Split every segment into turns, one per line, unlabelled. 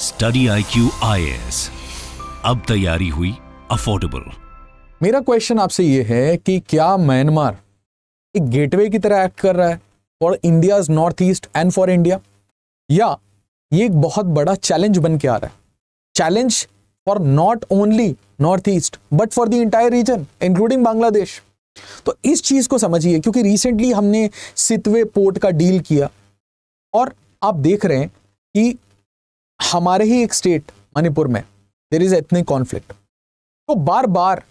study I Q I S अब तैयारी हुई अफोर्डेबल
मेरा क्वेश्चन आपसे ये है कि क्या म्यांमार एक गेटवे की तरह एक्ट कर रहा है for India North east and for India या ये एक बहुत बड़ा चैलेंज बन के आ रहा है challenge for not only North East but for the entire region including Bangladesh तो इस चीज को समझिए क्योंकि रिसेंटली हमने सितवे पोर्ट का डील किया और आप देख रहे हैं कि हमारे ही एक स्टेट मणिपुर में देर इज एथनिक कॉन्फ्लिक्ट तो बार बार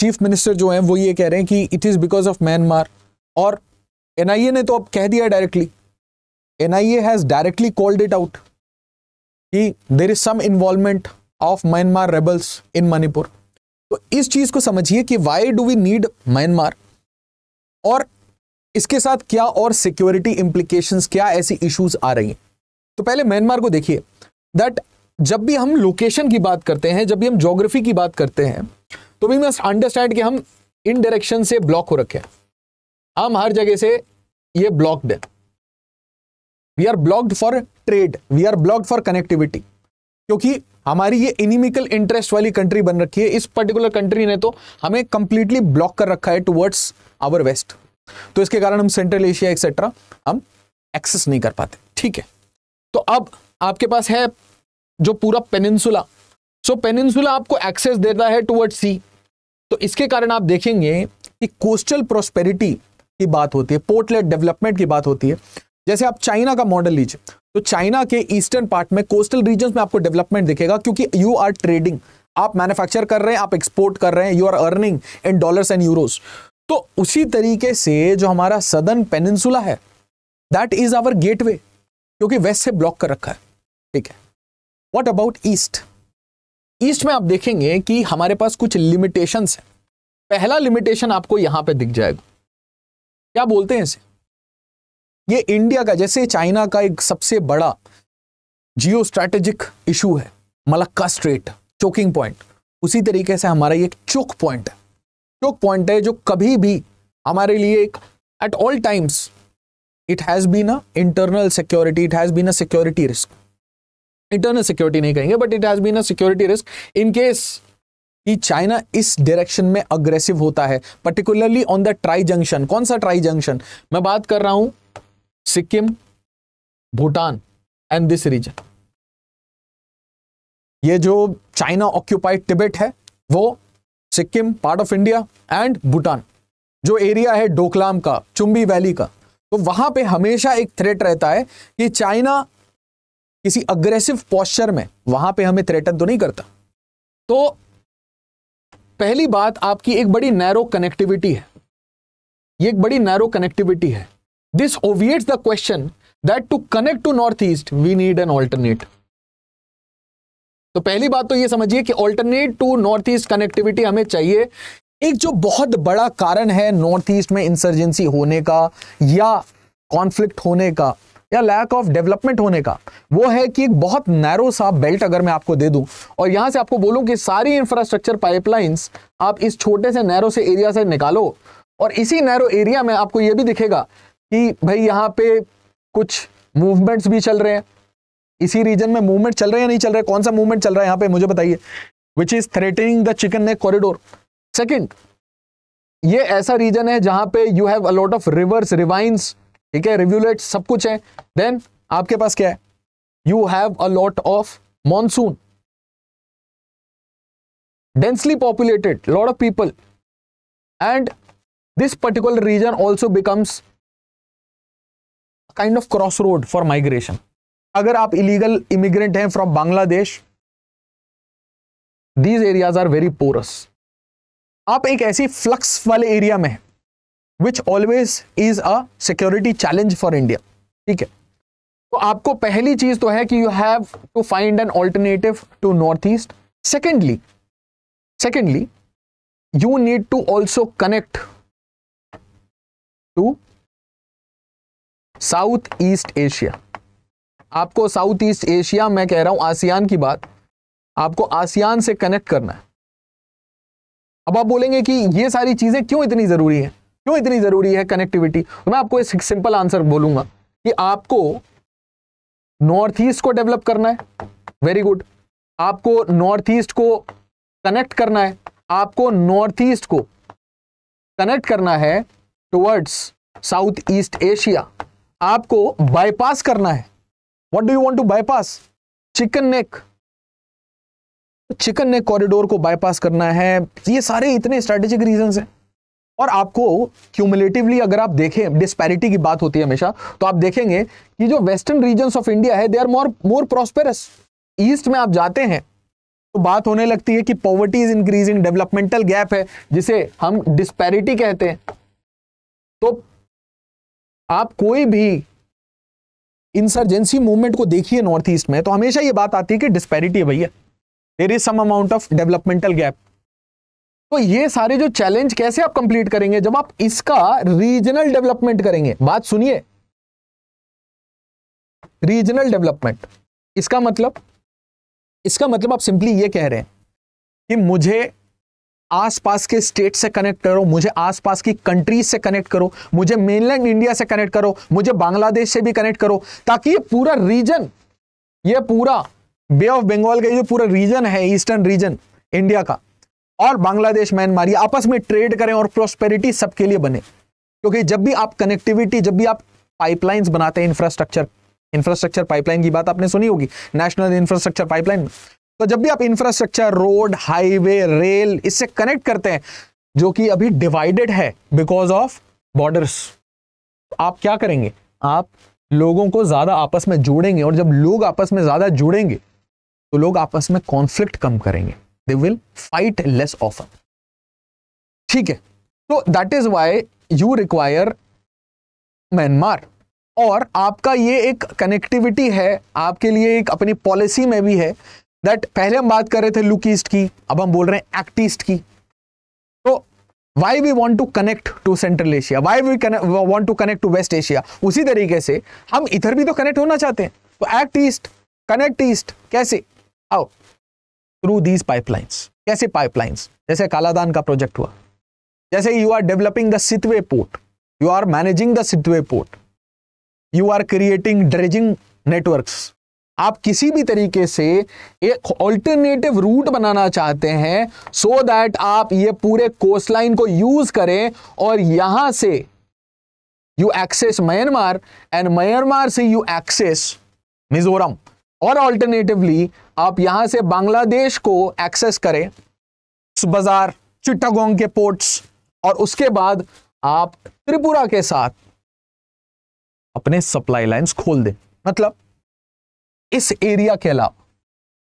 चीफ मिनिस्टर जो हैं वो ये कह रहे हैं कि it is because of Myanmar और एनआईए ने तो अब कह दिया directly NIA has directly called it out कि there is some involvement of Myanmar rebels in Manipur तो इस चीज़ को समझिए कि why do we need Myanmar और इसके साथ क्या और सिक्योरिटी इंप्लीकेशन क्या ऐसी इशूज आ रही हैं तो पहले म्यांमार को देखिए दैट जब भी हम लोकेशन की बात करते हैं जब भी हम जोग्राफी की बात करते हैं तो वी मस्ट अंडरस्टैंड कि हम इन डायरेक्शन से ब्लॉक हो रखे हैं हम हर जगह से ये ब्लॉक्ड है we are blocked for trade we are blocked for connectivity क्योंकि हमारी ये इनिमिकल इंटरेस्ट वाली कंट्री बन रखी है इस पर्टिकुलर कंट्री ने तो हमें कंप्लीटली ब्लॉक कर रखा है टूवर्ड्स आवर वेस्ट तो इसके कारण हम सेंट्रल एशिया एक्सेट्रा हम एक्सेस नहीं कर पाते ठीक है तो अब आपके पास है जो पूरा पेनिनसुला सो so, पेनिनसुला आपको एक्सेस देता है टूवर्ड सी तो इसके कारण आप देखेंगे कि कोस्टल प्रोस्पेरिटी की बात होती है पोर्टलेट डेवलपमेंट की बात होती है जैसे आप चाइना का मॉडल लीजिए तो चाइना के ईस्टर्न पार्ट में कोस्टल रीजन में आपको डेवलपमेंट दिखेगा क्योंकि यू आर ट्रेडिंग आप मैन्युफैक्चर कर रहे हैं आप एक्सपोर्ट कर रहे हैं you are earning in dollars and euros तो उसी तरीके से जो हमारा सदन पेनिनसुला है दैट इज आवर गेटवे क्योंकि वेस्ट से ब्लॉक कर रखा है ठीक है वॉट अबाउट ईस्ट ईस्ट में आप देखेंगे कि हमारे पास कुछ लिमिटेशन है पहला लिमिटेशन आपको यहां पर दिख जाएगा क्या बोलते हैं इसे ये इंडिया का जैसे चाइना का एक सबसे बड़ा जियो स्ट्रेटेजिक इशू है मलक्का स्ट्रेट चोकिंग पॉइंट उसी तरीके से हमारा ये चोक पॉइंट है चोक पॉइंट है जो कभी भी हमारे लिए एक at all times it has been a internal security it has been a security risk internal security नहीं कहेंगे but it has been a security risk in case कि चाइना इस डायरेक्शन में अग्रेसिव होता है particularly on the tri junction कौन सा tri junction मैं बात कर रहा हूं Sikkim Bhutan and this region ये जो चाइना ऑक्यूपाइड टिबेट है वो Sikkim part of India and Bhutan जो एरिया है डोकलाम का चुंबी वैली का तो वहां पे हमेशा एक थ्रेट रहता है कि चाइना किसी अग्रेसिव पॉस्चर में वहां पे हमें थ्रेटन तो नहीं करता तो पहली बात आपकी एक बड़ी नैरो कनेक्टिविटी है ये एक बड़ी नैरो कनेक्टिविटी है this obviates the question that to connect to North East we need an alternate तो पहली बात तो ये समझिए कि alternate to North East connectivity हमें चाहिए एक जो बहुत बड़ा कारण है नॉर्थ ईस्ट में इंसर्जेंसी होने का या कॉन्फ्लिक्ट होने का या लैक ऑफ डेवलपमेंट होने का वो है कि एक बहुत नैरो सा बेल्ट अगर मैं आपको दे दूं और यहां से आपको बोलूं कि सारी इंफ्रास्ट्रक्चर पाइपलाइंस आप इस छोटे से नैरो से एरिया से निकालो और इसी नैरो एरिया में आपको ये भी दिखेगा कि भाई यहाँ पे कुछ मूवमेंट्स भी चल रहे हैं इसी रीजन में मूवमेंट चल रहे हैं नहीं चल रहे कौन सा मूवमेंट चल रहा है यहाँ पे मुझे बताइए which is threatening the chicken neck corridor second ये ऐसा रीजन है जहां पे you have a lot of rivers rivulets ठीक है रिव्यूलेट सब कुछ है देन आपके पास क्या है
you have a lot of monsoon densely populated lot of people and this particular region also becomes kind of cross road for migration अगर आप इलीगल इमिग्रेंट हैं from Bangladesh these areas are
very porous आप एक ऐसी flux वाले area में है which always is a security challenge for India ठीक है तो आपको पहली चीज तो है कि you have to find an alternative to North East secondly
secondly you need to also connect to South east Asia आपको
साउथ ईस्ट एशिया मैं कह रहा हूं आसियान की बात आपको आसियान से कनेक्ट करना है अब आप बोलेंगे कि ये सारी चीज़ें क्यों इतनी ज़रूरी है क्यों इतनी ज़रूरी है कनेक्टिविटी तो मैं आपको एक सिंपल आंसर बोलूंगा कि आपको नॉर्थ ईस्ट को डेवलप करना है वेरी गुड आपको नॉर्थ ईस्ट को कनेक्ट करना है आपको नॉर्थ ईस्ट को कनेक्ट करना है टुवर्ड्स साउथ ईस्ट एशिया आपको बाईपास करना है what do you want to bypass chicken neck chicken ने कॉरिडोर को बाईपास करना है ये सारे इतने स्ट्रेटेजिक रीजन है और आपको क्यूमुलेटिवली अगर आप देखें डिस्पैरिटी की बात होती है हमेशा तो आप देखेंगे कि जो वेस्टर्न रीजन ऑफ इंडिया है they are more more prosperous east में आप जाते हैं तो बात होने लगती है कि poverty is increasing developmental gap है जिसे हम डिस्पैरिटी कहते हैं तो आप कोई भी इंसर्जेंसी मूवमेंट को देखिए नॉर्थ ईस्ट में तो हमेशा ये बात आती है कि डिस्पैरिटी है भैया there is some amount of developmental gap तो ये सारे जो चैलेंज कैसे आप कंप्लीट करेंगे जब आप इसका रीजनल
डेवलपमेंट करेंगे बात सुनिए रीजनल डेवलपमेंट इसका मतलब इसका मतलब आप सिंपली ये कह रहे हैं कि मुझे
आसपास के स्टेट से कनेक्ट करो मुझे आसपास की कंट्रीज से कनेक्ट करो मुझे मेनलैंड इंडिया से कनेक्ट करो मुझे बांग्लादेश से भी कनेक्ट करो ताकि ये पूरा रीजन ये पूरा बे ऑफ बंगाल का ये जो पूरा रीजन है ईस्टर्न रीजन इंडिया का और बांग्लादेश म्यांमार ये आपस में ट्रेड करें और प्रोस्पेरिटी सबके लिए बने क्योंकि जब भी आप कनेक्टिविटी जब भी आप पाइपलाइंस बनाते हैं इंफ्रास्ट्रक्चर इंफ्रास्ट्रक्चर पाइपलाइन की बात आपने सुनी होगी नेशनल इंफ्रास्ट्रक्चर पाइपलाइन तो जब भी आप इंफ्रास्ट्रक्चर रोड हाईवे रेल इससे कनेक्ट करते हैं जो कि अभी डिवाइडेड है बिकॉज ऑफ बॉर्डर्स आप क्या करेंगे आप लोगों को ज्यादा आपस में जोड़ेंगे और जब लोग आपस में ज्यादा जुड़ेंगे तो लोग आपस में कॉन्फ्लिक्ट कम करेंगे they will fight less often ठीक है तो that is why you require Myanmar और आपका ये एक कनेक्टिविटी है आपके लिए एक अपनी पॉलिसी में भी है दैट पहले हम बात कर रहे थे लुक ईस्ट की अब हम बोल रहे हैं एक्ट ईस्ट की तो why we want to connect to central Asia why we want to connect to west Asia उसी तरीके से हम इधर भी तो कनेक्ट होना चाहते हैं तो एक्ट ईस्ट कनेक्ट ईस्ट कैसे हाउ थ्रू दीज पाइपलाइंस कैसे पाइपलाइंस जैसे कालादान का प्रोजेक्ट हुआ जैसे you are developing the Sittwe port you are managing the Sittwe port you are creating dredging network आप किसी भी तरीके से एक ऑल्टरनेटिव रूट बनाना चाहते हैं सो so दैट आप ये पूरे कोस्टलाइन को यूज करें और यहां से you access Myanmar and Myanmar से यू एक्सेस मिजोरम और ऑल्टरनेटिवली आप यहां से बांग्लादेश को एक्सेस करें बाजार चिट्टागोंग के पोर्ट्स और उसके बाद आप त्रिपुरा के साथ अपने सप्लाई लाइंस खोल दें मतलब इस एरिया के अलावा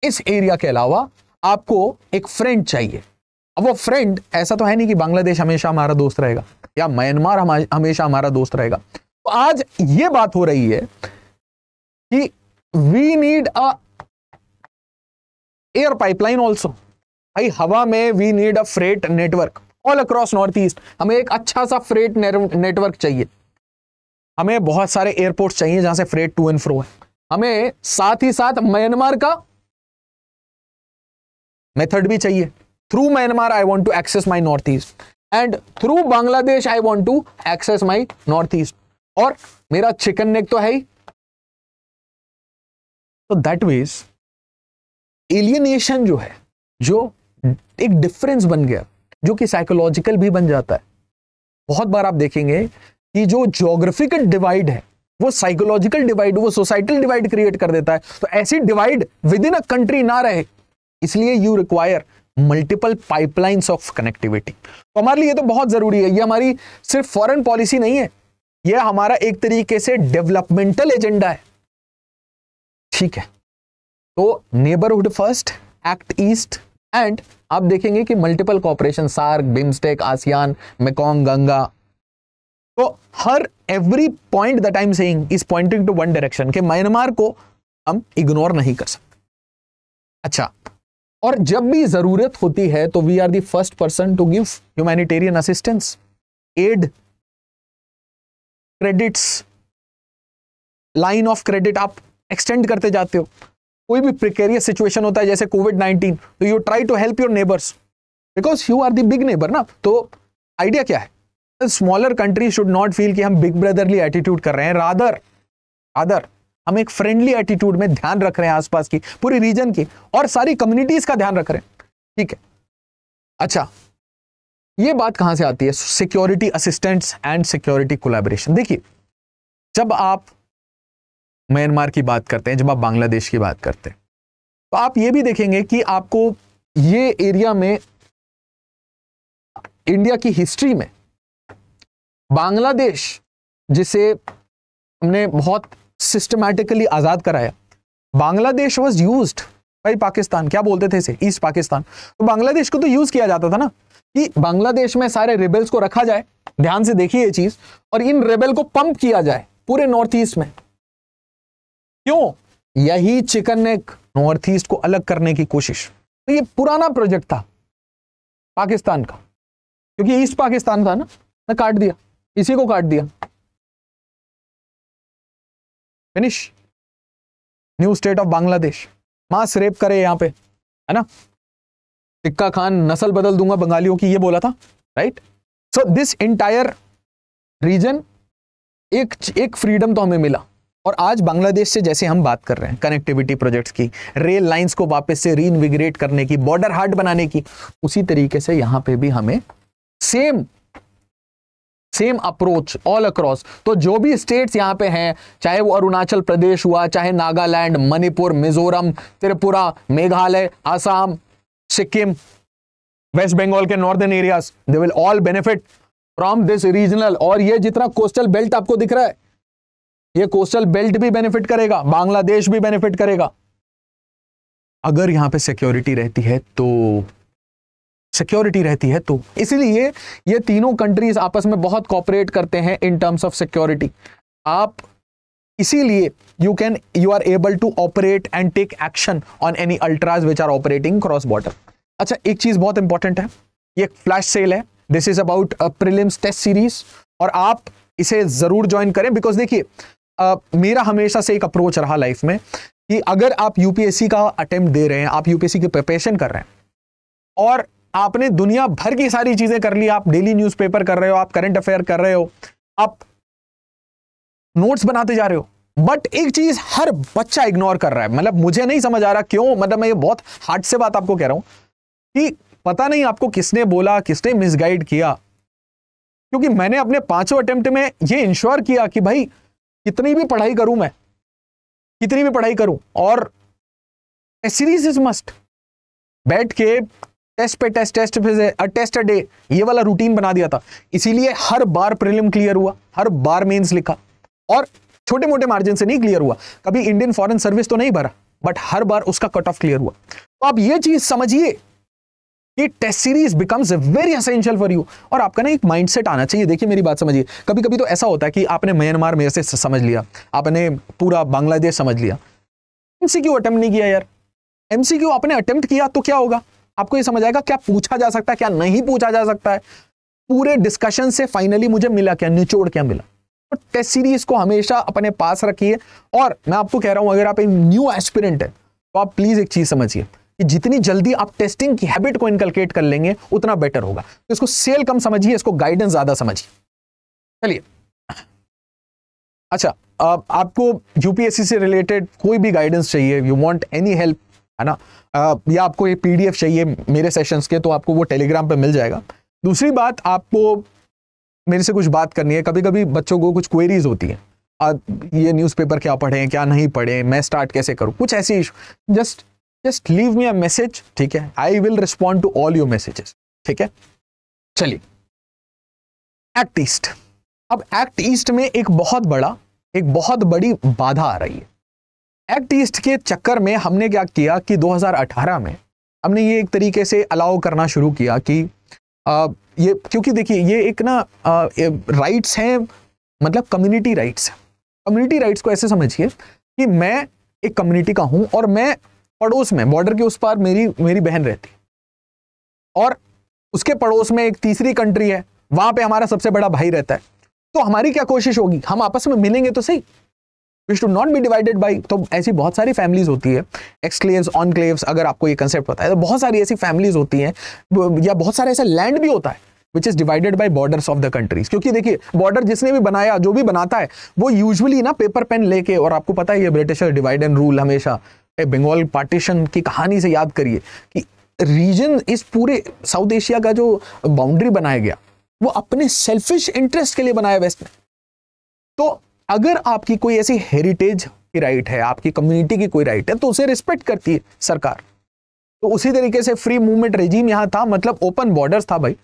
इस एरिया के अलावा आपको एक फ्रेंड चाहिए अब वो फ्रेंड ऐसा तो है नहीं कि बांग्लादेश हमेशा हमारा दोस्त रहेगा या म्यांमार हमेशा हमारा दोस्त रहेगा तो आज ये बात हो रही है कि we need a air pipeline also भाई हवा में we need a freight network all across north east हमें एक अच्छा सा फ्रेट नेटवर्क चाहिए हमें बहुत सारे एयरपोर्ट चाहिए जहां से फ्रेट टू एंड फ्रो है हमें साथ ही साथ म्यांमार का मेथड भी चाहिए through Myanmar I want to access my north east and through Bangladesh I want to access my
north east और मेरा चिकन नेक तो है ही तो दैट वेज एलियनेशन जो है जो एक
डिफरेंस बन गया जो कि साइकोलॉजिकल भी बन जाता है बहुत बार आप देखेंगे कि जो जोग्राफिकल डिवाइड है वो साइकोलॉजिकल डिवाइड वो सोसाइटल डिवाइड क्रिएट कर देता है तो ऐसी divide within a country ना रहे इसलिए you require multiple pipelines of connectivity तो हमारे लिए तो बहुत जरूरी है ये हमारी सिर्फ फॉरेन पॉलिसी नहीं है यह हमारा एक तरीके से डेवलपमेंटल एजेंडा है ठीक है तो neighbourhood first act east and आप देखेंगे कि multiple cooperation SAARC BIMSTEC ASEAN Mekong Ganga तो हर every point the time saying is pointing to one direction के म्यांमार को हम इग्नोर नहीं कर सकते अच्छा और जब भी जरूरत होती है तो we are the first person to give humanitarian assistance aid credits line of credit आप एक्सटेंड करते जाते हो कोई भी प्रिकेरियस सिचुएशन होता है जैसे कोविड नाइनटीन तो you try to help your neighbours because you are the big neighbour ना तो आइडिया क्या है smaller country should not feel कि हम बिग ब्रदरली एटीट्यूड कर रहे हैं रादर रादर हम एक फ्रेंडली एटीट्यूड में ध्यान रख रहे हैं आसपास की पूरी रीजन की और सारी कम्युनिटीज का ध्यान रख रहे हैं ठीक है अच्छा ये बात कहां से आती है security assistants and security collaboration देखिए जब आप म्यांमार की बात करते हैं जब आप बांग्लादेश
की बात करते हैं तो आप ये भी देखेंगे कि आपको ये एरिया में इंडिया की हिस्ट्री में बांग्लादेश जिसे हमने बहुत सिस्टमैटिकली आज़ाद कराया
बांग्लादेश वॉज यूज भाई पाकिस्तान क्या बोलते थे इसे ईस्ट पाकिस्तान तो बांग्लादेश को तो यूज़ किया जाता था ना कि बांग्लादेश में सारे रिबेल्स को रखा जाए ध्यान से देखिए ये चीज़ और इन रेबल को पंप किया जाए पूरे नॉर्थ ईस्ट में क्यों यही चिकन नेक नॉर्थ ईस्ट को अलग करने की कोशिश तो ये पुराना प्रोजेक्ट था
पाकिस्तान का क्योंकि ईस्ट पाकिस्तान था ना मैं काट दिया इसी को काट दिया finish new state of Bangladesh mass rape करे यहां पे है ना टिक्का खान नस्ल
बदल दूंगा बंगालियों की ये बोला था right so this entire region एक एक फ्रीडम तो हमें मिला और आज बांग्लादेश से जैसे हम बात कर रहे हैं कनेक्टिविटी प्रोजेक्ट्स की रेल लाइंस को वापस से रीइनविग्रेट करने की बॉर्डर हार्ट बनाने की उसी तरीके से यहां पे भी हमें same same approach all across तो जो भी स्टेट्स यहां पे हैं चाहे वो अरुणाचल प्रदेश हुआ चाहे नागालैंड मणिपुर मिजोरम त्रिपुरा मेघालय आसाम सिक्किम वेस्ट बंगाल के northern areas they will all benefit from this regional और ये जितना कोस्टल बेल्ट आपको दिख रहा है ये कोस्टल बेल्ट भी बेनिफिट करेगा बांग्लादेश भी बेनिफिट करेगा अगर यहां पे सिक्योरिटी रहती है तो सिक्योरिटी रहती है तो इसीलिए ये तीनों कंट्रीज आपस में बहुत कॉपरेट करते हैं इन टर्म्स ऑफ सिक्योरिटी आप इसीलिए you can you are able to operate and take action on any ultras which are operating cross border अच्छा एक चीज बहुत इंपॉर्टेंट है ये फ्लैश सेल है this is about prelims test series और आप इसे जरूर ज्वाइन करें बिकॉज देखिए मेरा हमेशा से एक अप्रोच रहा लाइफ में कि अगर आप यूपीएससी का अटेम्प्ट दे रहे हैं आप यूपीएससी की प्रिपरेशन कर रहे हैं और आपने दुनिया भर की सारी चीज़ें कर ली आप डेली न्यूज़पेपर कर रहे हो आप करंट अफेयर कर रहे हो आप नोट्स बनाते जा रहे हो बट एक चीज हर बच्चा इग्नोर कर रहा है मतलब मुझे नहीं समझ आ रहा क्यों मतलब मैं ये बहुत हार्ट से बात आपको कह रहा हूं कि पता नहीं आपको किसने बोला किसने मिसगाइड किया क्योंकि मैंने अपने पांचों अटेम्प्ट में ये इंश्योर किया कि भाई कितनी भी पढ़ाई करूं मैं कितनी भी पढ़ाई करूं और सीरीज इज मस्ट बैठ के टेस्ट पे टेस्ट टेस्ट पे टेस्ट अ डे ये वाला रूटीन बना दिया था इसीलिए हर बार प्रिलिम क्लियर हुआ हर बार मेंस लिखा और छोटे मोटे मार्जिन से नहीं क्लियर हुआ कभी इंडियन फॉरेन सर्विस तो नहीं भरा बट हर बार उसका कट ऑफ क्लियर हुआ तो आप ये चीज समझिए ये test series becomes very essential for you और आपका ना एक माइंडसेट आना चाहिए देखिए मेरी बात समझिए कभी कभी तो ऐसा होता है कि आपने म्यांमार मेरे से समझ लिया आपने पूरा बांग्लादेश समझ लिया एमसीक्यू अटेम्प्ट नहीं किया यार एमसीक्यू आपने अटेम्प्ट किया तो क्या होगा आपको ये समझ आएगा क्या पूछा जा सकता है क्या नहीं पूछा जा सकता है पूरे डिस्कशन से फाइनली मुझे मिला क्या निचोड़ क्या मिला तो टेस्ट सीरीज को हमेशा अपने पास रखिए और मैं आपको कह रहा हूं अगर आप एक न्यू एस्पिरेंट है तो आप प्लीज एक चीज समझिए कि जितनी जल्दी आप टेस्टिंग की हैबिट को इनकलकेट कर लेंगे उतना बेटर होगा तो इसको सेल कम समझिए इसको गाइडेंस ज़्यादा समझिए चलिए अच्छा आप, आपको यूपीएससी से रिलेटेड कोई भी गाइडेंस चाहिए यू वॉन्ट एनी हेल्प है ना आ, या आपको ये पीडीएफ चाहिए मेरे सेशंस के तो आपको वो टेलीग्राम पे मिल जाएगा दूसरी बात आपको मेरे से कुछ बात करनी है कभी कभी बच्चों को कुछ क्वेरीज होती आ, ये न्यूज़पेपर क्या पढ़ें क्या नहीं पढ़ें मैं स्टार्ट कैसे करूँ कुछ ऐसी just just leave me a message ठीक है I will respond to all your messages
ठीक है चलिए एक्ट ईस्ट अब एक्ट ईस्ट में एक बहुत बड़ा एक बहुत बड़ी बाधा आ रही है एक्ट ईस्ट के
चक्कर में हमने क्या किया कि 2018 में हमने ये एक तरीके से अलाउ करना शुरू किया कि आ, ये क्योंकि देखिए ये एक ना राइट्स हैं मतलब कम्युनिटी राइट्स कम्युनिटी राइट्स को ऐसे समझिए कि मैं एक कम्युनिटी का हूं और मैं पड़ोस में बॉर्डर के उस पार मेरी मेरी बहन रहती और उसके पड़ोस में एक तीसरी कंट्री है वहां पे हमारा सबसे बड़ा भाई रहता है तो हमारी क्या कोशिश होगी हम आपस में मिलेंगे तो सही wish to not be divided by तो ऐसी बहुत सारी फैमिलीज होती है एक्सक्लेव्स ऑनक्लेव्स अगर आपको ये कंसेप्ट पता है तो बहुत सारी ऐसी फैमिलीज होती हैं या बहुत सारे ऐसा लैंड भी होता है which is divided by borders of the countries क्योंकि देखिए बॉर्डर जिसने भी बनाया जो भी बनाता है वो यूजली ना पेपर पेन लेके और आपको पता है है ब्रिटिशर डिवाइड एंड रूल हमेशा बंगाल पार्टीशन की कहानी से याद करिए कि रीजन इस पूरे साउथ एशिया का जो बाउंड्री बनाया गया वो अपने सेल्फिश इंटरेस्ट के लिए बनाया वेस्ट ने तो अगर आपकी कोई ऐसी हेरिटेज की राइट है आपकी कम्युनिटी की कोई राइट है तो उसे रिस्पेक्ट करती है सरकार तो उसी तरीके से फ्री मूवमेंट रेजीम यहां था मतलब ओपन बॉर्डर था भाई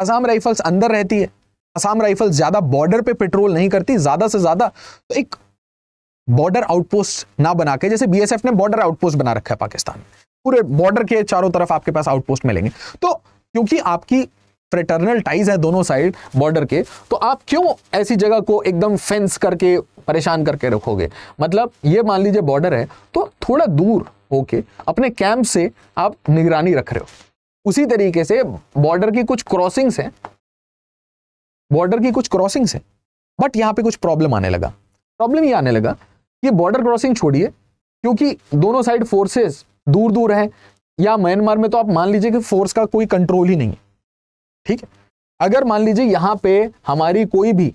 असम राइफल्स अंदर रहती है असम राइफल्स ज़्यादा बॉर्डर पे पेट्रोल नहीं करती ज़्यादा से ज़्यादा तो एक बॉर्डर आउटपोस्ट ना बना के जैसे बीएसएफ ने बॉर्डर आउटपोस्ट बना रखा है पाकिस्तान पूरे बॉर्डर के चारों तरफ आपके पास आउटपोस्ट मिलेंगे तो क्योंकि आपकी फ्रेटर्नल टाइज है दोनों साइड बॉर्डर के तो आप क्यों ऐसी जगह को एकदम फेंस करके परेशान करके रखोगे मतलब ये मान लीजिए बॉर्डर है तो थोड़ा दूर होके अपने कैंप से आप निगरानी रख रहे हो उसी तरीके से बॉर्डर की कुछ क्रॉसिंग्स हैं बॉर्डर की कुछ क्रॉसिंग्स हैं बट यहाँ पे कुछ प्रॉब्लम आने लगा प्रॉब्लम ये आने लगा ये बॉर्डर क्रॉसिंग छोड़िए क्योंकि दोनों साइड फोर्सेस दूर दूर हैं या म्यांमार में तो आप मान लीजिए कि फोर्स का कोई कंट्रोल ही नहीं है ठीक है अगर मान लीजिए यहां पे हमारी कोई भी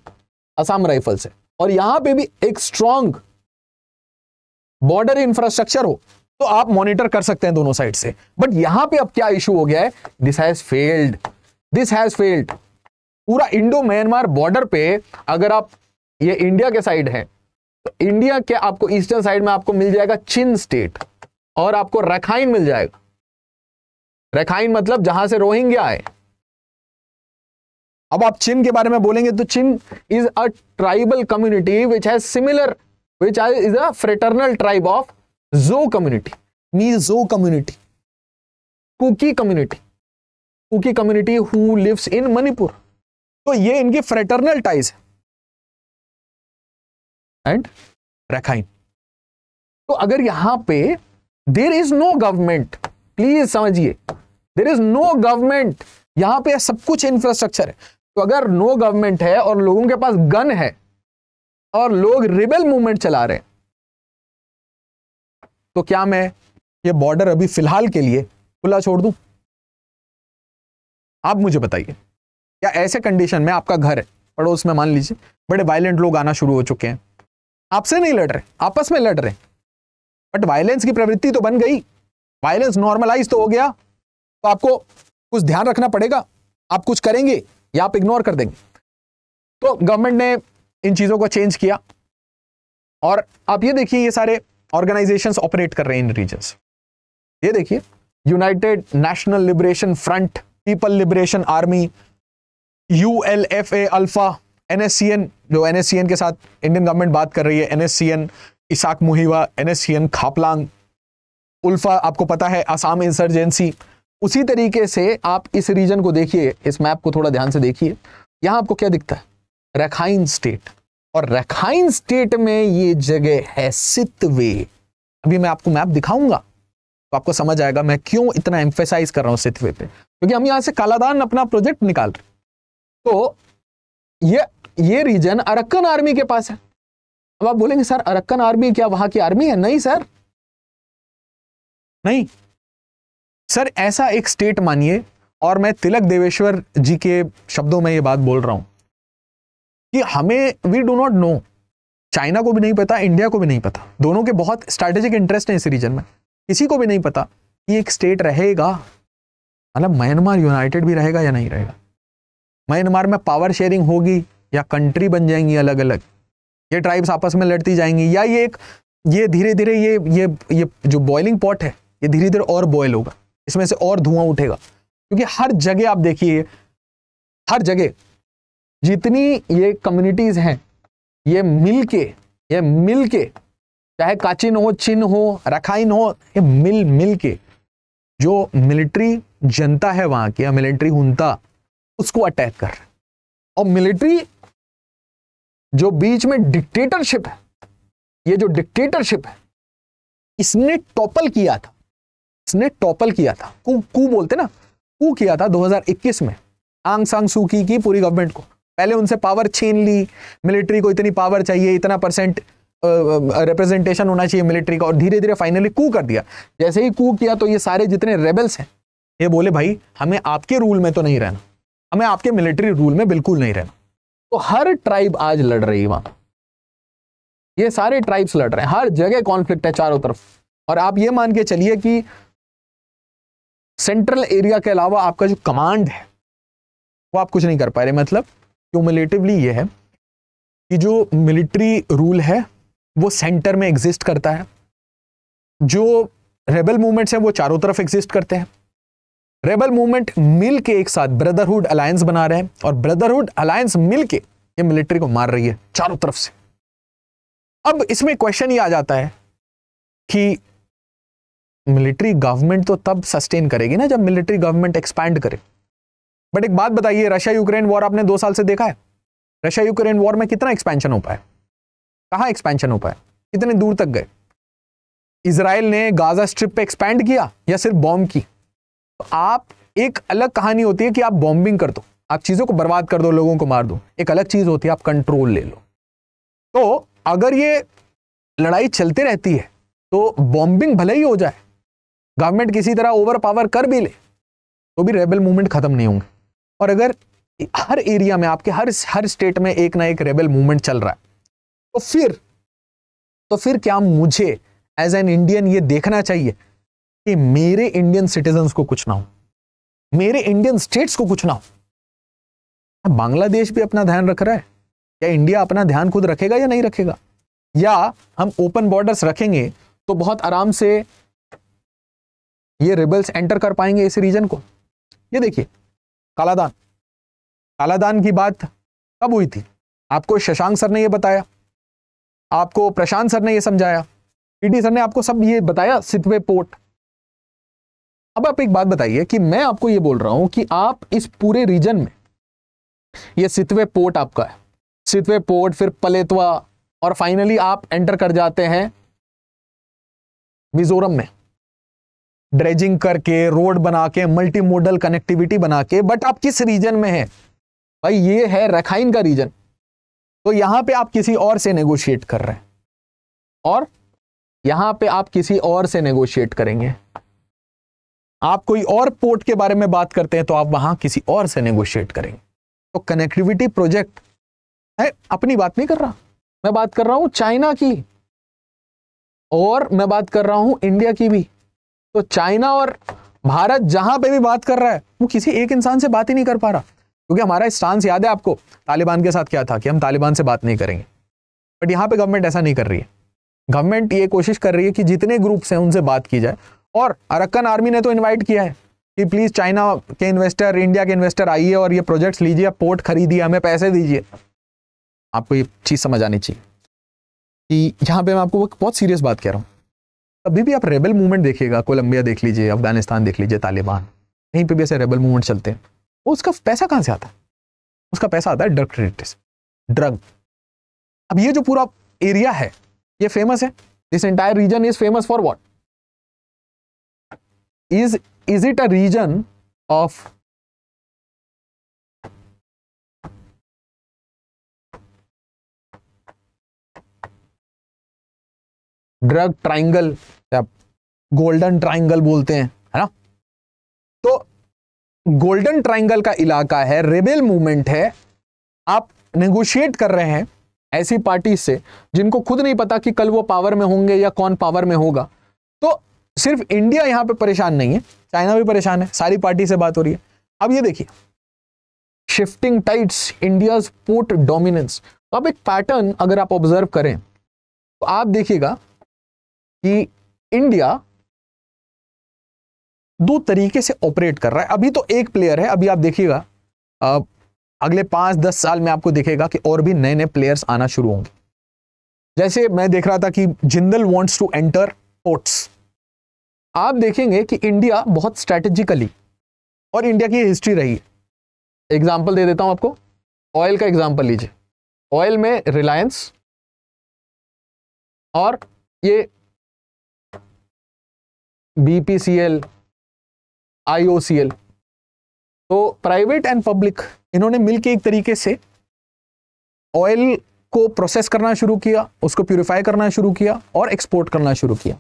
असम राइफल्स है और यहां पे भी एक स्ट्रॉन्ग बॉर्डर इंफ्रास्ट्रक्चर हो तो आप मॉनिटर कर सकते हैं दोनों साइड से बट यहां पे अब क्या इशू हो गया है this has failed this has failed पूरा इंडो म्यांमार बॉर्डर पे अगर आप ये इंडिया के साइड है तो इंडिया के आपको ईस्टर्न साइड में आपको मिल जाएगा चिन स्टेट और आपको रखाइन मिल जाएगा रखाइन मतलब जहां से रोहिंग्या आए अब आप चिन के बारे में बोलेंगे तो Chin is a tribal community which है similar which is a fraternal tribe of जो कम्युनिटी मी जो community Kuki community
Kuki community who lives in Manipur तो ये इनकी फ्रेटर्नल टाइज है एंड रखाइन तो अगर यहां पे there is no government please समझिए देर इज नो
गवर्नमेंट यहां पे सब कुछ इंफ्रास्ट्रक्चर है तो अगर नो गवर्नमेंट है और लोगों के पास गन
है और लोग रिबेल मूवमेंट चला रहे हैं तो क्या मैं ये बॉर्डर अभी फिलहाल के लिए खुला छोड़ दूं
आप मुझे बताइए क्या ऐसे कंडीशन में आपका घर है पड़ोस में मान लीजिए बड़े वायलेंट लोग आना शुरू हो चुके हैं आपसे नहीं लड़ रहे आपस में लड़ रहे बट वायलेंस की प्रवृत्ति तो बन गई वायलेंस नॉर्मलाइज तो हो गया तो आपको कुछ ध्यान रखना पड़ेगा आप कुछ करेंगे या आप इग्नोर कर देंगे तो गवर्नमेंट ने इन चीज़ों को चेंज किया और आप ये देखिए ये सारे ऑर्गेनाइजेशन ऑपरेट कर रहे हैं इन रीजन ये देखिए United National Liberation Front People Liberation Army U L F A ULFA N जो एन के साथ इंडियन गवर्नमेंट बात कर रही है एन इसाक मुहिवा एन खापलांग उल्फा आपको पता है आसाम इंसर्जेंसी उसी तरीके से आप इस रीजन को देखिए इस मैप को थोड़ा ध्यान से देखिए यहाँ आपको क्या दिखता है रखाइन स्टेट और रखाइन स्टेट में ये जगह है सितवे अभी मैं आपको मैप दिखाऊंगा तो आपको समझ आएगा मैं क्यों इतना एम्फेसाइज कर रहा हूँ सितवे पे क्योंकि हम यहाँ से कालादान अपना प्रोजेक्ट निकाल रहे तो ये ये रीजन
अरक्कन आर्मी के पास है अब आप बोलेंगे सर अरक्कन आर्मी क्या वहां की आर्मी है नहीं सर नहीं सर ऐसा एक स्टेट मानिए और मैं तिलक देवेश्वर जी के शब्दों में ये बात बोल रहा हूं कि हमें
we do not know China को भी नहीं पता इंडिया को भी नहीं पता दोनों के बहुत स्ट्रेटेजिक इंटरेस्ट हैं इस रीजन में किसी को भी नहीं पता कि एक स्टेट रहेगा मतलब म्यांमार यूनाइटेड भी रहेगा या नहीं रहेगा म्यांमार में पावर शेयरिंग होगी या कंट्री बन जाएंगी अलग अलग ये ट्राइब्स आपस में लड़ती जाएंगी या ये एक ये धीरे धीरे ये ये ये जो बॉइलिंग पॉट है ये धीरे धीरे और बॉयल होगा इसमें से और धुआं उठेगा क्योंकि हर जगह आप देखिए हर जगह जितनी ये कम्युनिटीज़ हैं ये मिल के ये मिल के चाहे काचिन हो चिन हो रखाइन हो ये मिल मिल के जो मिलिट्री जनता है वहां की या
मिलिट्री हुनता उसको अटैक कर रहे और मिलिट्री जो बीच में डिक्टेटरशिप है ये जो डिक्टेटरशिप है
इसने टॉपल किया था इसने टॉपल किया था कू कू बोलते ना कू किया था 2021 में आंग सांग सूकी की पूरी गवर्नमेंट को पहले उनसे पावर छीन ली मिलिट्री को इतनी पावर चाहिए इतना परसेंट रिप्रेजेंटेशन होना चाहिए मिलिट्री का और धीरे धीरे फाइनली कू कर दिया जैसे ही कू किया तो ये सारे जितने रेबल्स हैं ये बोले भाई हमें आपके रूल में तो नहीं रहना हमें आपके मिलिट्री रूल में बिल्कुल नहीं रहना तो हर ट्राइब आज लड़ रही वहां ये सारे ट्राइब्स लड़ रहे हैं हर जगह कॉन्फ्लिक्ट है चारों तरफ और आप ये मान के चलिए कि सेंट्रल एरिया के अलावा आपका जो कमांड है वो आप कुछ नहीं कर पा रहे मतलब क्यूमुलेटिवली ये है कि जो मिलिट्री रूल है वो सेंटर में एग्जिस्ट करता है जो रेबल मूवमेंट्स हैं वो चारों तरफ एग्जिस्ट करते हैं रेबल मूवमेंट मिल के एक साथ ब्रदरहुड अलायंस बना रहे हैं और ब्रदरहुड अलायंस मिल के ये मिलिट्री को मार रही है चारों तरफ से अब इसमें क्वेश्चन ये आ जाता है कि मिलिट्री गवर्नमेंट तो तब सस्टेन करेगी ना जब मिलिट्री गवर्नमेंट एक्सपैंड करे बट एक बात बताइए रशिया यूक्रेन वॉर आपने दो साल से देखा है रशिया यूक्रेन वॉर में कितना एक्सपेंशन हो पाया कहाँ एक्सपेंशन हो पाया कितने दूर तक गए इसराइल ने गाजा स्ट्रिप पे एक्सपैंड किया या सिर्फ बॉम्ब की तो आप एक अलग कहानी होती है कि आप बॉम्बिंग कर दो आप चीज़ों को बर्बाद कर दो लोगों को मार दो एक अलग चीज़ होती है आप कंट्रोल ले लो तो अगर ये लड़ाई चलते रहती है तो बॉम्बिंग भले ही हो जाए गवर्नमेंट किसी तरह ओवर पावर कर भी ले तो भी रेबल मूवमेंट ख़त्म नहीं होंगे और अगर हर एरिया में आपके हर हर स्टेट में एक ना एक रेबल मूवमेंट चल रहा है तो फिर तो फिर क्या मुझे एज एन इंडियन ये देखना चाहिए कि मेरे इंडियन सिटीजन को कुछ ना हो मेरे इंडियन स्टेट्स को कुछ ना हो बांग्लादेश भी अपना ध्यान रख रहा है या इंडिया अपना ध्यान खुद रखेगा या नहीं रखेगा या हम ओपन बॉर्डर्स रखेंगे तो बहुत आराम से ये रिबल्स एंटर कर पाएंगे इस रीजन को ये देखिए कालादान कालादान की बात कब हुई थी आपको शशांक सर ने ये बताया आपको प्रशांत सर ने ये समझाया पीटी सर ने आपको सब ये बताया सितवे पोर्ट अब आप एक बात बताइए कि मैं आपको ये बोल रहा हूं कि आप इस पूरे रीजन में ये सितवे पोर्ट आपका है सितवे पोर्ट फिर पलेतवा और फाइनली आप एंटर कर जाते हैं मिजोरम में ड्रेजिंग करके रोड बना के मल्टी मोडल कनेक्टिविटी बना के बट आप किस रीजन में हैं भाई ये है रखाइन का रीजन तो यहां पे आप किसी और से नेगोशिएट कर रहे हैं और यहां पे आप किसी और से नेगोशिएट करेंगे आप कोई और पोर्ट के बारे में बात करते हैं तो आप वहां किसी और से नेगोशिएट करेंगे तो कनेक्टिविटी प्रोजेक्ट है अपनी बात नहीं कर रहा मैं बात कर रहा हूं चाइना की और मैं बात कर रहा हूं इंडिया की भी तो चाइना और भारत जहां पे भी बात कर रहा है वो किसी एक इंसान से बात ही नहीं कर पा रहा क्योंकि हमारा स्टांस याद है आपको तालिबान के साथ क्या था कि हम तालिबान से बात नहीं करेंगे बट यहाँ पे गवर्नमेंट ऐसा नहीं कर रही है गवर्नमेंट ये कोशिश कर रही है कि जितने ग्रुप्स हैं उनसे बात की जाए और अरक्कन आर्मी ने तो इन्वाइट किया है कि प्लीज़ चाइना के इन्वेस्टर इंडिया के इन्वेस्टर आइए और ये प्रोजेक्ट्स लीजिए पोर्ट खरीदिए हमें पैसे दीजिए आपको ये चीज़ समझ आनी चाहिए कि यहाँ पे मैं आपको बहुत सीरियस बात कह रहा हूँ अभी भी आप रेबल मूवमेंट देखिएगा कोलंबिया देख लीजिए अफगानिस्तान देख लीजिए तालिबान कहीं पर भी ऐसे रेबल मूवमेंट चलते हैं वो उसका पैसा कहाँ से आता है उसका पैसा आता है ड्रग ट्रेड से ड्रग अब ये जो पूरा एरिया है ये फेमस है this entire region is famous for what
is is it a region of drug triangle या गोल्डन ट्राइंगल बोलते हैं है ना तो
गोल्डन ट्राइंगल का इलाका है रेबेल मूवमेंट है आप नेगोशिएट कर रहे हैं ऐसी पार्टी से जिनको खुद नहीं पता कि कल वो पावर में होंगे या कौन पावर में होगा तो सिर्फ इंडिया यहां पे परेशान नहीं है चाइना भी परेशान है सारी पार्टी से बात हो रही है अब ये देखिए shifting tides India port dominance अब एक
पैटर्न अगर आप ऑब्जर्व करें तो आप देखिएगा कि इंडिया दो तरीके से ऑपरेट कर रहा है अभी तो एक प्लेयर
है अभी आप देखिएगा अगले पांच दस साल में आपको दिखेगा कि और भी नए नए प्लेयर्स आना शुरू होंगे जैसे मैं देख रहा था कि Jindal wants to enter ports आप देखेंगे कि इंडिया बहुत स्ट्रेटेजिकली और इंडिया की हिस्ट्री
रही है एग्जाम्पल दे देता हूं आपको ऑयल का एग्जाम्पल लीजिए ऑयल में रिलायंस और ये बीपीसीएल आईओसीएल तो प्राइवेट एंड पब्लिक इन्होंने मिलकर एक तरीके से ऑयल
को प्रोसेस करना शुरू किया उसको प्यूरिफाई करना शुरू किया और एक्सपोर्ट करना शुरू किया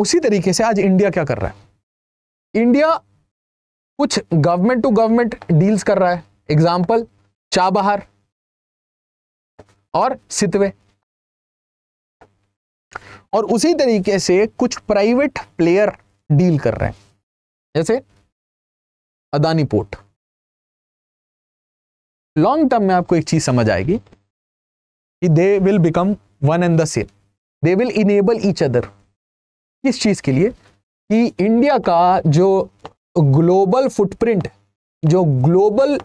उसी तरीके से आज इंडिया क्या कर रहा है इंडिया कुछ गवर्नमेंट टू गवर्नमेंट डील्स कर रहा है एग्जाम्पल चाबहार और सितवे और उसी तरीके से कुछ प्राइवेट प्लेयर डील कर रहे हैं जैसे अदानी पोर्ट लॉन्ग टर्म में आपको एक चीज समझ आएगी कि they will become one and the same they will enable
each other किस चीज़ के लिए कि इंडिया का जो ग्लोबल फुटप्रिंट जो ग्लोबल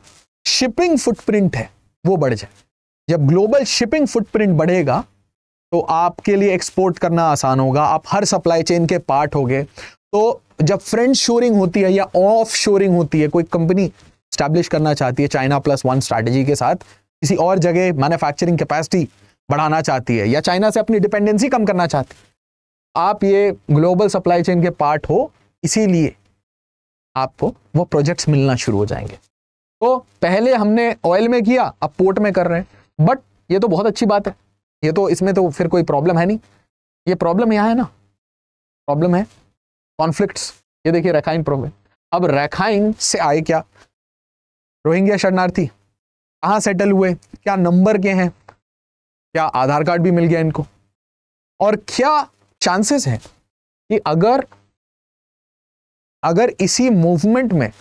शिपिंग फुटप्रिंट है वो बढ़ जाए जब ग्लोबल शिपिंग फुटप्रिंट बढ़ेगा तो आपके लिए एक्सपोर्ट करना आसान होगा आप हर सप्लाई चेन के पार्ट होगे तो जब फ्रेंड शोरिंग होती है या ऑफ शोरिंग होती है कोई कंपनी स्टैब्लिश करना चाहती है चाइना प्लस वन स्ट्रैटेजी के साथ किसी और जगह मैन्युफैक्चरिंग कैपेसिटी बढ़ाना चाहती है या चाइना से अपनी डिपेंडेंसी कम करना चाहती है आप ये ग्लोबल सप्लाई चेन के पार्ट हो इसीलिए आपको वो प्रोजेक्ट्स मिलना शुरू हो जाएंगे तो पहले हमने ऑयल में किया अब पोर्ट में कर रहे हैं बट ये तो बहुत अच्छी बात है ये तो इसमें तो फिर कोई प्रॉब्लम है नहीं ये प्रॉब्लम यहाँ है ना प्रॉब्लम है कॉन्फ्लिक्ट्स ये देखिए रेखाइन प्रॉब्लम अब रेखाइन से आए क्या रोहिंग्या शरणार्थी कहाँ सेटल हुए क्या
नंबर के हैं क्या आधार कार्ड भी मिल गया इनको और क्या चांसेस हैं कि अगर अगर इसी मूवमेंट
में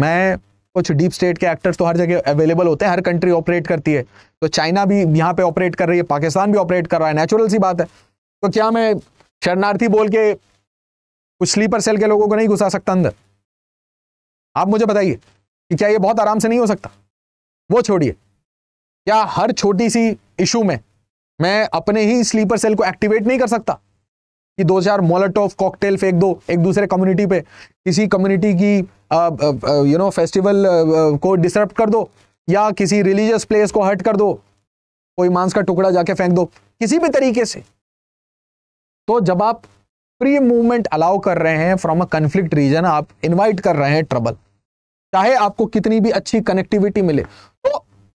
मैं कुछ डीप स्टेट के एक्टर्स तो हर जगह अवेलेबल होते हैं हर कंट्री ऑपरेट करती है तो चाइना भी यहाँ पे ऑपरेट कर रही है पाकिस्तान भी ऑपरेट कर रहा है नेचुरल सी बात है तो क्या मैं शरणार्थी बोल के कुछ स्लीपर सेल के लोगों को नहीं घुसा सकता अंदर आप मुझे बताइए कि क्या ये बहुत आराम से नहीं हो सकता वो छोड़िए क्या हर छोटी सी इशू में मैं अपने ही स्लीपर सेल को एक्टिवेट नहीं कर सकता कि दो चार ऑफ कॉकटेल फेंक दो एक दूसरे कम्युनिटी पे किसी कम्युनिटी की यू नो फेस्टिवल को डिस्टर्ब कर दो या किसी रिलीजियस प्लेस को हर्ट कर दो कोई मांस का टुकड़ा जाके फेंक दो किसी भी तरीके से तो जब आप फ्री मूवमेंट अलाउ कर रहे हैं फ्रॉम अ कन्फ्लिक्ट रीजन आप इनवाइट कर रहे हैं ट्रबल चाहे आपको कितनी भी अच्छी कनेक्टिविटी मिले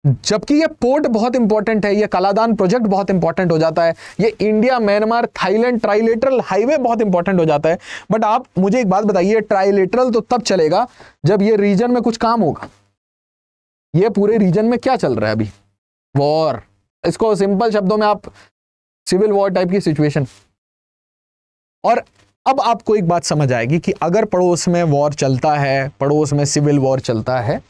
जबकि ये पोर्ट बहुत इंपॉर्टेंट है ये कालादान प्रोजेक्ट बहुत इंपॉर्टेंट हो जाता है ये India Myanmar Thailand trilateral highway बहुत इंपॉर्टेंट हो जाता है बट आप मुझे एक बात बताइए ट्राइलेटरल तो तब चलेगा जब ये रीजन में कुछ काम होगा ये पूरे रीजन में क्या चल रहा है अभी वॉर इसको सिंपल शब्दों में आप सिविल वॉर टाइप की सिचुएशन
और अब आपको एक बात समझ आएगी कि अगर पड़ोस में वॉर चलता है पड़ोस में सिविल वॉर चलता है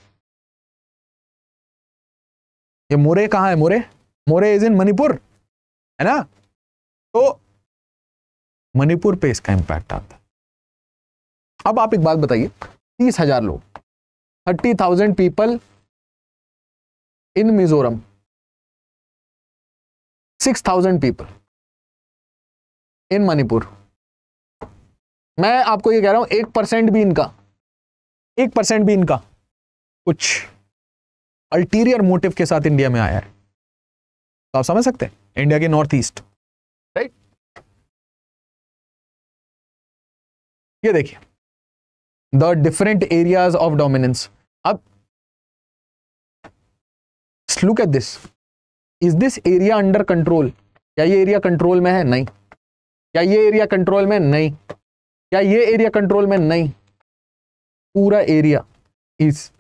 ये मोरे कहाँ है मोरे मोरे इज इन मणिपुर है ना तो मणिपुर पे इसका इंपैक्ट आता है अब आप एक बात बताइए तीस हजार लोग thirty thousand people in Mizoram six thousand people in Manipur मैं आपको ये कह रहा हूं एक परसेंट भी इनका एक परसेंट भी इनका कुछ अल्टीरियर मोटिव के साथ इंडिया में आया है तो आप समझ सकते हैं इंडिया के नॉर्थ ईस्ट राइट ये देखिए the different areas of dominance अब look at this is this area under control क्या ये एरिया कंट्रोल में है नहीं
क्या ये एरिया कंट्रोल में नहीं क्या ये एरिया कंट्रोल में नहीं पूरा एरिया इज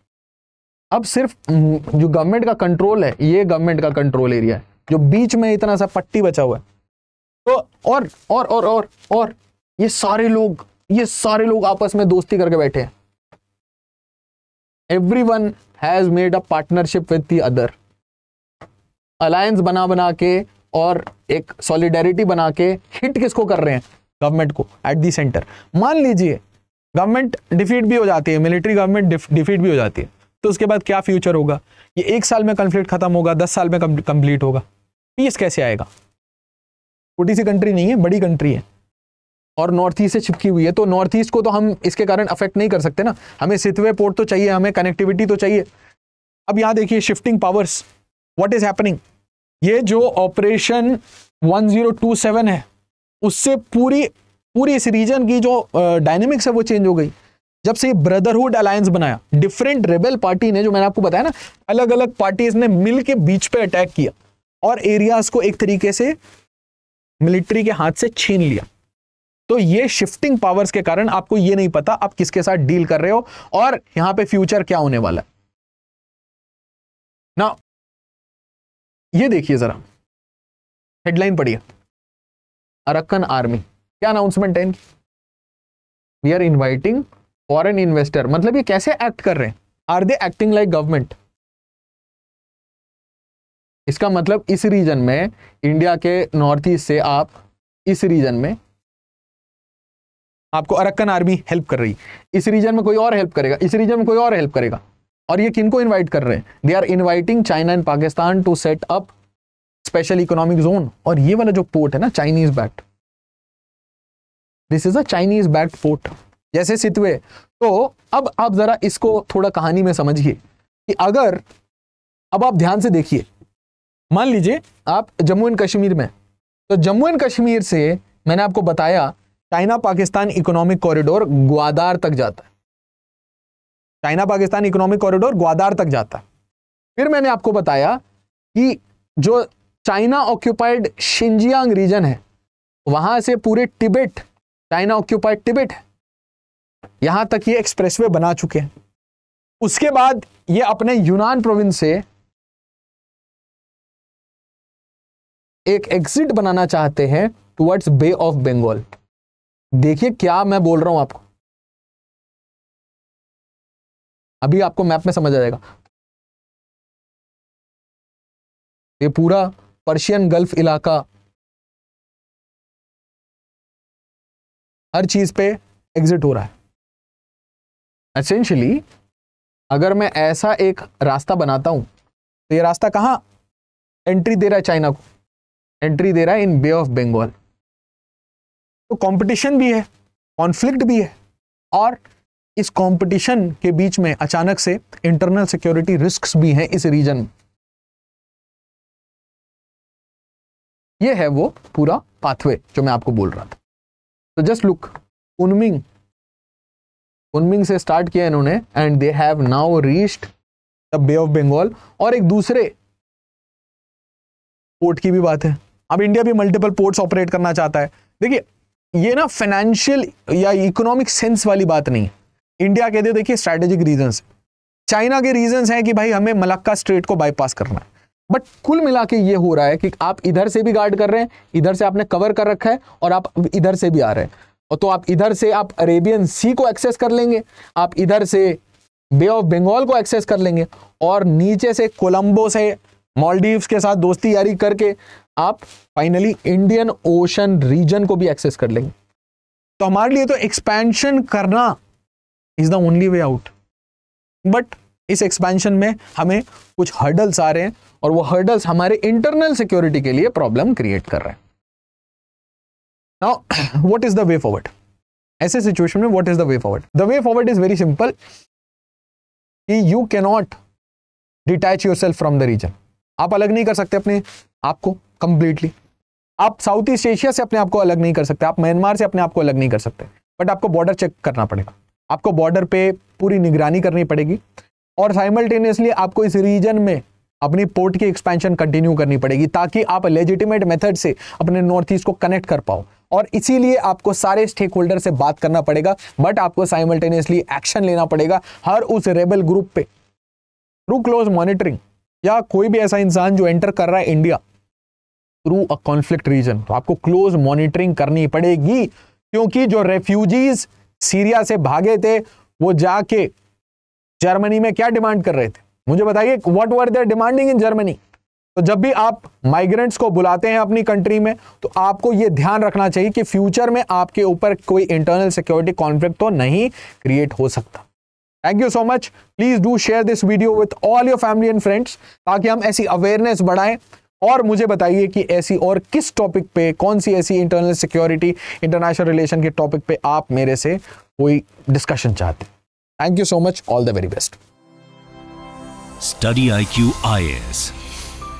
अब सिर्फ जो गवर्नमेंट का कंट्रोल है ये गवर्नमेंट का कंट्रोल एरिया है जो बीच में इतना सा पट्टी बचा हुआ है तो और और और और और ये सारे लोग ये सारे लोग आपस में दोस्ती करके बैठे हैं everyone has made a partnership with the other alliance बना बना के और एक सॉलिडेरिटी बना के हिट किसको कर रहे हैं गवर्नमेंट को एट दी सेंटर मान लीजिए गवर्नमेंट डिफीट भी हो जाती है मिलिट्री गवर्नमेंट डिफीट भी हो जाती है तो उसके बाद क्या फ्यूचर होगा ये एक साल में कन्फ्लिक्ट खत्म होगा दस साल में कंप्लीट होगा पीस कैसे आएगा छोटी सी कंट्री नहीं है बड़ी कंट्री है और नॉर्थ ईस्ट से छिपकी हुई है तो नॉर्थ ईस्ट को तो हम इसके कारण अफेक्ट नहीं कर सकते ना हमें सितवे पोर्ट तो चाहिए हमें कनेक्टिविटी तो चाहिए अब यहाँ देखिए shifting powers what is happening ये जो ऑपरेशन 1027 है उससे पूरी पूरी इस रीजन की जो डायनेमिक्स है वो चेंज हो गई जब से ब्रदरहुड अलायंस बनाया डिफरेंट रेबल पार्टी ने जो मैंने आपको बताया ना अलग अलग पार्टी ने मिल के बीच पे अटैक किया और एरियाज को एक तरीके से मिलिट्री के हाथ से छीन लिया तो ये शिफ्टिंग पावर्स के कारण आपको ये नहीं पता आप किसके साथ डील कर रहे हो
और यहां पे फ्यूचर क्या होने वाला है ना ये देखिए जरा हेडलाइन पढ़िए अरक्कन आर्मी क्या अनाउंसमेंट है we are inviting foreign investor मतलब ये कैसे एक्ट कर रहे हैं are they acting like government
इसका मतलब इस रीजन में इंडिया के नॉर्थ ईस्ट से आप इस रीजन में आपको अरक्कन आर्मी हेल्प कर रही इस रीजन में कोई और हेल्प करेगा इस रीजन में कोई और हेल्प करेगा और ये किनको इनवाइट कर रहे हैं they are inviting China and Pakistan to set up special economic zone और ये वाला जो पोर्ट है ना Chinese backed this is a Chinese backed port जैसे सितवे तो अब आप जरा इसको थोड़ा कहानी में समझिए कि अगर अब आप ध्यान से देखिए मान लीजिए आप जम्मू एंड कश्मीर में तो जम्मू एंड कश्मीर से मैंने आपको बताया China Pakistan economic corridor Gwadar तक जाता है China Pakistan economic corridor Gwadar तक जाता है फिर मैंने आपको बताया कि जो चाइना ऑक्यूपाइड शिंजियांग रीजन है वहां से पूरे टिबेट चाइना ऑक्यूपाइड टिबेट है यहां तक ये एक्सप्रेसवे बना
चुके हैं उसके बाद ये अपने यूनान प्रोविंस से एक एग्जिट बनाना चाहते हैं टुवर्ड्स बे ऑफ बंगाल देखिए क्या मैं बोल रहा हूं आपको अभी आपको मैप में समझ आ जाएगा ये पूरा पर्शियन गल्फ इलाका हर चीज पे एग्जिट हो रहा है एसेंशली अगर मैं ऐसा एक रास्ता बनाता हूं तो ये रास्ता कहाँ एंट्री दे रहा है चाइना को एंट्री दे रहा है इन बे ऑफ बंगाल तो कंपटीशन भी है कॉन्फ्लिक्ट भी है और इस कंपटीशन के बीच में अचानक से इंटरनल सिक्योरिटी रिस्क भी हैं इस रीजन में ये है वो पूरा पाथवे जो मैं आपको बोल रहा था तो जस्ट लुक उनमिंग कुनमिंग से स्टार्ट किया
इन्होंने and they have now reached the bay of Bengal और एक दूसरे पोर्ट की भी बात है अब इंडिया भी मल्टीपल पोर्ट्स ऑपरेट करना चाहता है देखिए ये ना फाइनेंशियल या इकोनॉमिक सेंस वाली बात नहीं इंडिया कहते देखिए स्ट्रेटेजिक रीजन चाइना के रीजन है कि भाई हमें मलक्का स्ट्रेट को बाईपास करना है बट कुल मिला के ये हो रहा है कि आप इधर से भी गार्ड कर रहे हैं इधर से आपने कवर कर रखा है और आप इधर से भी आ रहे हैं और तो आप इधर से आप अरेबियन सी को एक्सेस कर लेंगे आप इधर से बे ऑफ बंगाल को एक्सेस कर लेंगे और नीचे से कोलंबो से मॉलडीव्स के साथ दोस्ती यारी करके आप फाइनली इंडियन ओशन रीजन को भी एक्सेस कर लेंगे तो हमारे लिए तो एक्सपेंशन करना is the only way out but इस एक्सपेंशन में हमें कुछ हर्डल्स आ रहे हैं और वो हर्डल्स हमारे इंटरनल सिक्योरिटी के लिए प्रॉब्लम क्रिएट कर रहे हैं now what is the way forward ऐसे सिचुएशन में what is the way forward the way forward is very simple कि you cannot detach yourself from the region आप अलग नहीं कर सकते अपने आपको कंप्लीटली आप साउथ ईस्ट एशिया से अपने आप को अलग नहीं कर सकते आप म्यांमार से अपने आप को अलग नहीं कर सकते बट आपको बॉर्डर चेक करना पड़ेगा आपको बॉर्डर पे पूरी निगरानी करनी पड़ेगी और साइमल्टेनियसली आपको इस रीजन में अपनी पोर्ट की एक्सपेंशन कंटिन्यू करनी पड़ेगी ताकि आप लेजिटिमेट मेथड से अपने नॉर्थ ईस्ट को कनेक्ट कर पाओ और इसीलिए आपको सारे स्टेक होल्डर से बात करना पड़ेगा बट आपको साइमल्टेनियसली एक्शन लेना पड़ेगा हर उस रेबल ग्रुप पे थ्रू क्लोज मॉनिटरिंग या कोई भी ऐसा इंसान जो एंटर कर रहा है India through a conflict region तो आपको क्लोज मॉनिटरिंग करनी पड़ेगी क्योंकि जो रेफ्यूजीज सीरिया से भागे थे वो जाके जर्मनी में क्या डिमांड कर रहे थे मुझे बताइए what were there demanding in Germany तो जब भी आप माइग्रेंट्स को बुलाते हैं अपनी कंट्री में तो आपको यह ध्यान रखना चाहिए कि फ्यूचर में आपके ऊपर कोई इंटरनल सिक्योरिटी कॉन्फ्लिक्ट तो नहीं क्रिएट हो सकता thank you so much please do share this video with all your family and friends ताकि हम ऐसी अवेयरनेस बढ़ाएं और मुझे बताइए कि ऐसी और किस टॉपिक पे कौन सी ऐसी इंटरनल सिक्योरिटी इंटरनेशनल रिलेशन के टॉपिक पे आप मेरे से कोई डिस्कशन चाहते thank you so much all the very best
study I Q I S